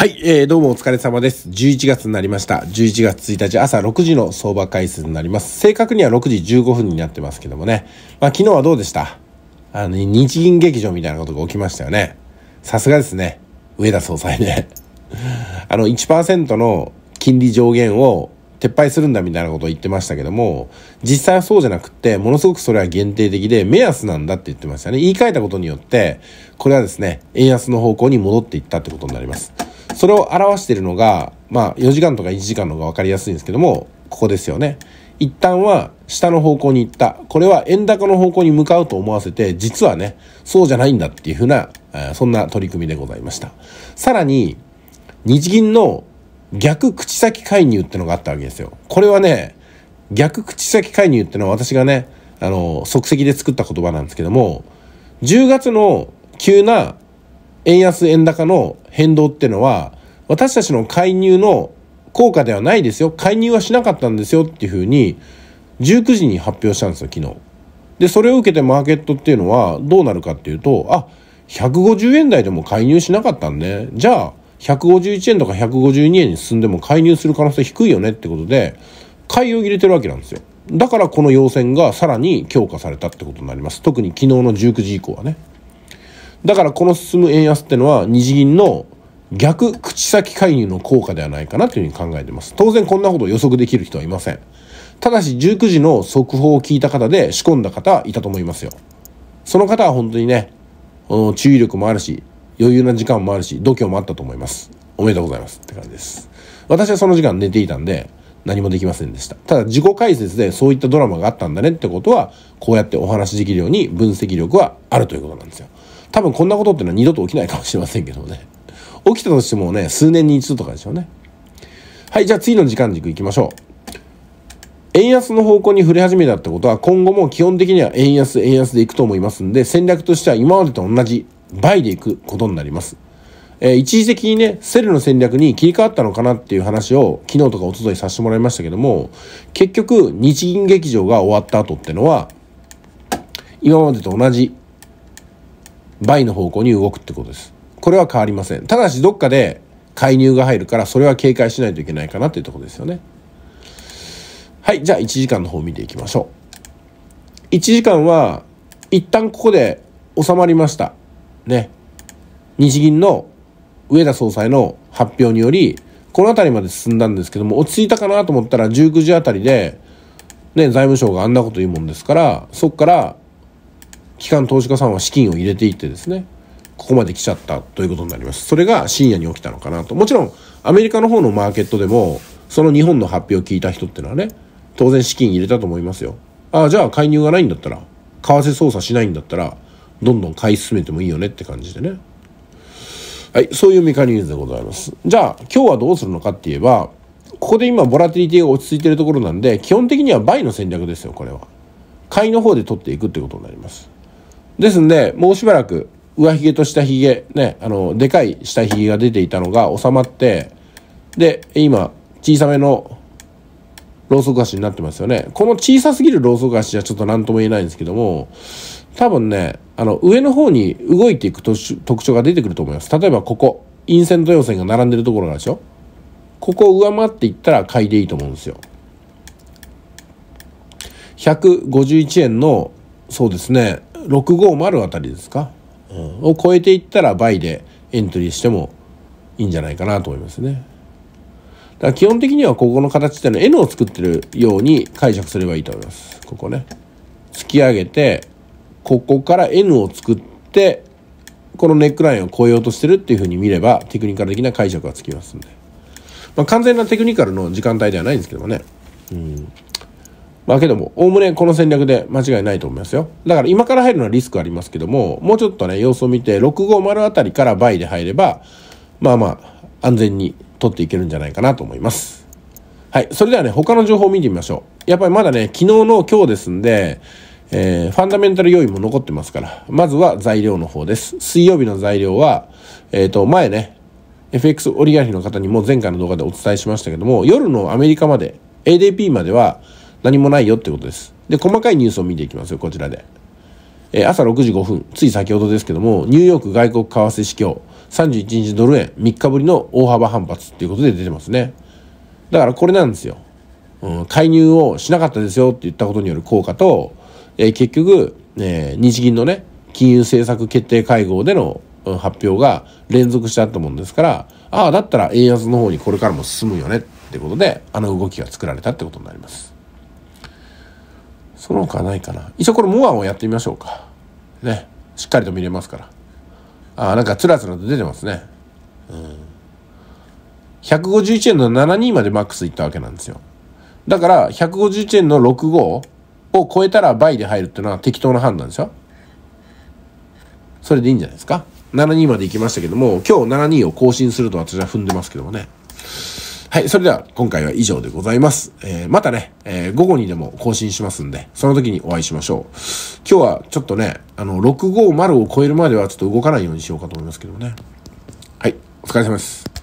はい、えー、どうもお疲れ様です。11月になりました。11月1日朝6時の相場回数になります。正確には6時15分になってますけどもね。まあ昨日はどうでしたあの、日銀劇場みたいなことが起きましたよね。さすがですね。上田総裁ね。あの1%の金利上限を撤廃するんだみたいなことを言ってましたけども、実際はそうじゃなくて、ものすごくそれは限定的で、目安なんだって言ってましたね。言い換えたことによって、これはですね、円安の方向に戻っていったってことになります。それを表しているのが、まあ、4時間とか1時間の方が分かりやすいんですけども、ここですよね。一旦は下の方向に行った。これは円高の方向に向かうと思わせて、実はね、そうじゃないんだっていうふうな、そんな取り組みでございました。さらに、日銀の逆口先介入ってのがあったわけですよ。これはね、逆口先介入ってのは私がね、あの、即席で作った言葉なんですけども、10月の急な円安円高の変動っていうのは、私たちの介入の効果ではないですよ。介入はしなかったんですよっていうふうに、19時に発表したんですよ、昨日。で、それを受けてマーケットっていうのはどうなるかっていうと、あ、150円台でも介入しなかったんで、じゃあ、151円とか152円に進んでも介入する可能性低いよねってことで、買いを入れてるわけなんですよ。だからこの要線がさらに強化されたってことになります。特に昨日の19時以降はね。だからこの進む円安ってのは日銀の逆口先介入の効果ではないかなというふうに考えています。当然こんなことを予測できる人はいません。ただし19時の速報を聞いた方で仕込んだ方いたと思いますよ。その方は本当にね、注意力もあるし、余裕な時間もあるし、度胸もあったと思います。おめでとうございますって感じです。私はその時間寝ていたんで、何もできませんでした。ただ自己解説でそういったドラマがあったんだねってことは、こうやってお話しできるように分析力はあるということなんですよ。多分こんなことっていうのは二度と起きないかもしれませんけどね。起きたとしてもね、数年に一度とかでしょうね。はい、じゃあ次の時間軸行きましょう。円安の方向に触れ始めたってことは、今後も基本的には円安、円安でいくと思いますんで、戦略としては今までと同じ倍でいくことになります。えー、一時的にね、セルの戦略に切り替わったのかなっていう話を昨日とかおとといさせてもらいましたけども、結局、日銀劇場が終わった後ってのは、今までと同じ倍の方向に動くってことです。これは変わりません。ただし、どっかで介入が入るから、それは警戒しないといけないかなっていうところですよね。はい、じゃあ1時間の方見ていきましょう。1時間は、一旦ここで収まりました。ね。日銀の上田総裁の発表により、この辺りまで進んだんですけども、落ち着いたかなと思ったら、19時あたりで、ね、財務省があんなこと言うもんですから、そこから機関投資家さんは資金を入れていってですねここまで来ちゃったということになりますそれが深夜に起きたのかなともちろんアメリカの方のマーケットでもその日本の発表を聞いた人ってのはね当然資金入れたと思いますよああじゃあ介入がないんだったら為替操作しないんだったらどんどん買い進めてもいいよねって感じでねはいそういうメカニズムでございますじゃあ今日はどうするのかって言えばここで今ボラティリティが落ち着いてるところなんで基本的には倍の戦略ですよこれは買いの方で取っていくってことになりますですんで、もうしばらく、上髭と下髭、ね、あの、でかい下髭が出ていたのが収まって、で、今、小さめのローソク足になってますよね。この小さすぎるローソク足はちょっと何とも言えないんですけども、多分ね、あの、上の方に動いていく特徴が出てくると思います。例えばここ、陰線と陽線が並んでるところがあるでしょここを上回っていったら買いでいいと思うんですよ。151円の、そうですね、650あたりですか、うん、を超えていったら倍でエントリーしてもいいんじゃないかなと思いますね。だから基本的にはここの形っていうのは N を作ってるように解釈すればいいと思います。ここね。突き上げて、ここから N を作って、このネックラインを越えようとしてるっていうふうに見れば、テクニカル的な解釈はつきますんで。まあ、完全なテクニカルの時間帯ではないんですけどもね。うん。まけども、おおむねこの戦略で間違いないと思いますよ。だから今から入るのはリスクありますけども、もうちょっとね、様子を見て、650あたりから倍で入れば、まあまあ、安全に取っていけるんじゃないかなと思います。はい。それではね、他の情報を見てみましょう。やっぱりまだね、昨日の今日ですんで、えー、ファンダメンタル要因も残ってますから、まずは材料の方です。水曜日の材料は、えっ、ー、と、前ね、FX オリガルヒの方にも前回の動画でお伝えしましたけども、夜のアメリカまで、ADP までは、何もないよってことです。で、細かいニュースを見ていきますよ、こちらで。えー、朝6時5分、つい先ほどですけども、ニューヨーク外国為替市況、31日ドル円、3日ぶりの大幅反発っていうことで出てますね。だからこれなんですよ。うん、介入をしなかったですよって言ったことによる効果と、えー、結局、えー、日銀のね、金融政策決定会合での発表が連続してあったもんですから、ああ、だったら円安の方にこれからも進むよねってことで、あの動きが作られたってことになります。その他ないかな。一応これモアをやってみましょうか。ね。しっかりと見れますから。あ、なんかつらつらと出てますね。うん。151円の72までマックスいったわけなんですよ。だから、151円の65を超えたら倍で入るっていうのは適当な判断でしょそれでいいんじゃないですか ?72 まで行きましたけども、今日72を更新すると私は踏んでますけどもね。はい、それでは今回は以上でございます。えー、またね、えー、午後にでも更新しますんで、その時にお会いしましょう。今日はちょっとね、あの、650を超えるまではちょっと動かないようにしようかと思いますけどね。はい、お疲れ様です。